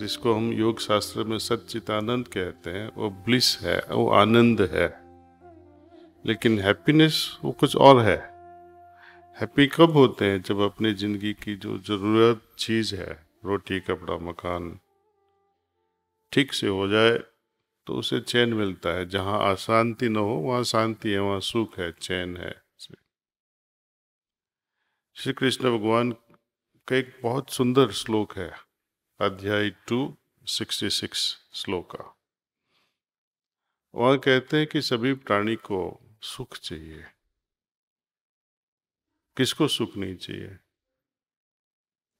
जिसको हम योग शास्त्र में सच्चितानंद कहते हैं वो ब्लिस है वो आनंद है लेकिन हैप्पीनेस वो कुछ और है हैप्पी कब होते हैं जब अपनी ज़िंदगी की जो ज़रूरत चीज़ है रोटी कपड़ा मकान ठीक से हो जाए तो उसे चैन मिलता है जहाँ अशांति न हो वहाँ शांति है वहाँ सुख है चैन है श्री कृष्ण भगवान का एक बहुत सुंदर श्लोक है अध्याय टू सिक्सटी सिक्स श्लोका वह कहते हैं कि सभी प्राणी को सुख चाहिए किसको सुख नहीं चाहिए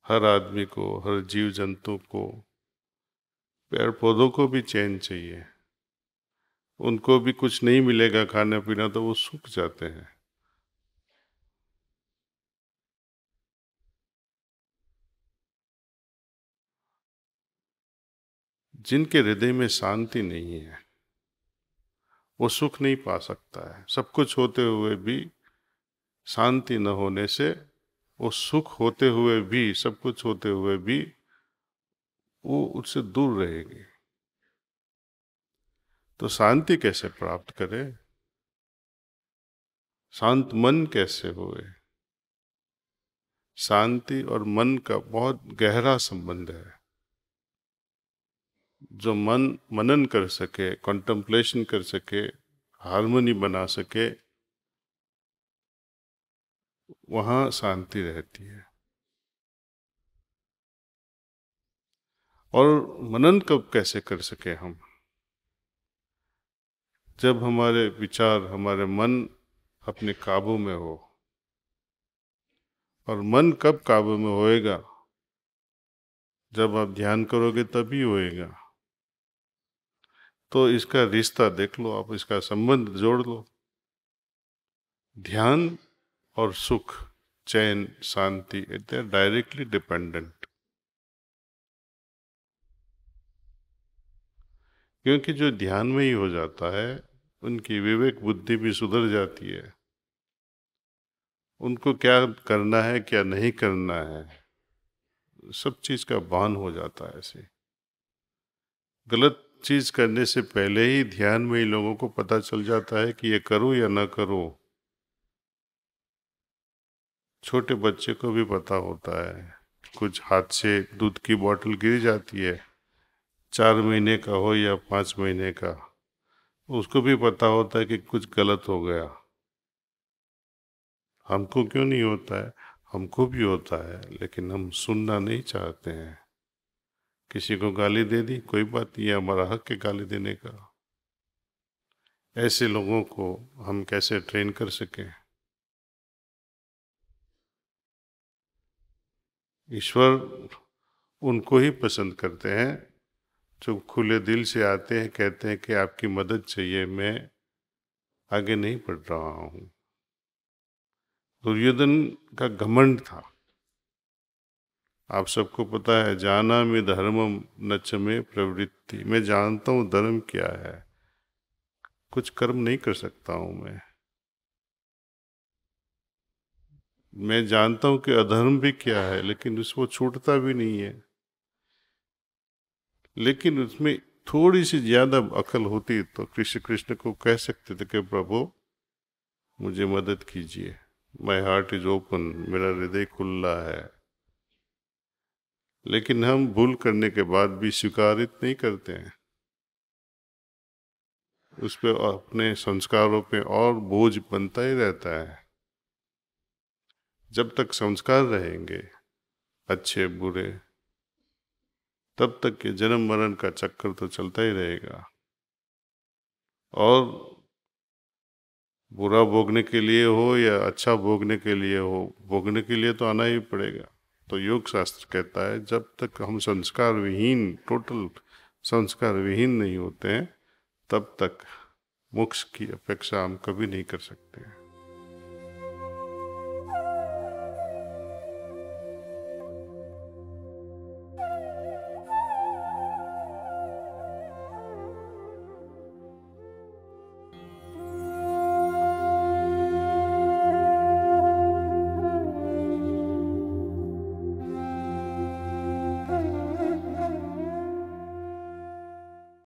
हर आदमी को हर जीव जंतु को पेड़ पौधों को भी चैन चाहिए उनको भी कुछ नहीं मिलेगा खाना पीना तो वो सूख जाते हैं जिनके हृदय में शांति नहीं है वो सुख नहीं पा सकता है सब कुछ होते हुए भी शांति न होने से वो सुख होते हुए भी सब कुछ होते हुए भी वो उससे दूर रहेगी तो शांति कैसे प्राप्त करें शांत मन कैसे होए शांति और मन का बहुत गहरा संबंध है जो मन मनन कर सके कंटम्पलेशन कर सके हारमोनी बना सके वहाँ शांति रहती है और मनन कब कैसे कर सके हम जब हमारे विचार हमारे मन अपने काबू में हो और मन कब काबू में होएगा जब आप ध्यान करोगे तभी होएगा तो इसका रिश्ता देख लो आप इसका संबंध जोड़ लो ध्यान और सुख चैन शांति दे आर डायरेक्टली डिपेंडेंट क्योंकि जो ध्यान में ही हो जाता है उनकी विवेक बुद्धि भी सुधर जाती है उनको क्या करना है क्या नहीं करना है सब चीज़ का बान हो जाता है ऐसे गलत चीज़ करने से पहले ही ध्यान में ही लोगों को पता चल जाता है कि ये करूं या ना करूं छोटे बच्चे को भी पता होता है कुछ हाथ से दूध की बोतल गिर जाती है चार महीने का हो या पाँच महीने का उसको भी पता होता है कि कुछ गलत हो गया हमको क्यों नहीं होता है हमको भी होता है लेकिन हम सुनना नहीं चाहते हैं किसी को गाली दे दी कोई बात नहीं हमारा हक है गाली देने का ऐसे लोगों को हम कैसे ट्रेन कर सकें ईश्वर उनको ही पसंद करते हैं जो खुले दिल से आते हैं कहते हैं कि आपकी मदद चाहिए मैं आगे नहीं पढ़ रहा हूँ दुर्योधन का घमंड था आप सबको पता है जाना में धर्मम नच में प्रवृत्ति मैं जानता हूँ धर्म क्या है कुछ कर्म नहीं कर सकता हूँ मैं मैं जानता हूँ कि अधर्म भी क्या है लेकिन उसको छूटता भी नहीं है लेकिन उसमें थोड़ी सी ज़्यादा अकल होती तो कृष्ण कृष्ण को कह सकते थे कि प्रभु मुझे मदद कीजिए माई हार्ट इज ओपन मेरा हृदय खुला है लेकिन हम भूल करने के बाद भी स्वीकारित नहीं करते हैं उस पर अपने संस्कारों पे और बोझ बनता ही रहता है जब तक संस्कार रहेंगे अच्छे बुरे तब तक के जन्म मरण का चक्कर तो चलता ही रहेगा और बुरा भोगने के लिए हो या अच्छा भोगने के लिए हो भोगने के लिए तो आना ही पड़ेगा तो योग शास्त्र कहता है जब तक हम संस्कार विहीन टोटल संस्कार विहीन नहीं होते हैं तब तक मोक्ष की अपेक्षा हम कभी नहीं कर सकते हैं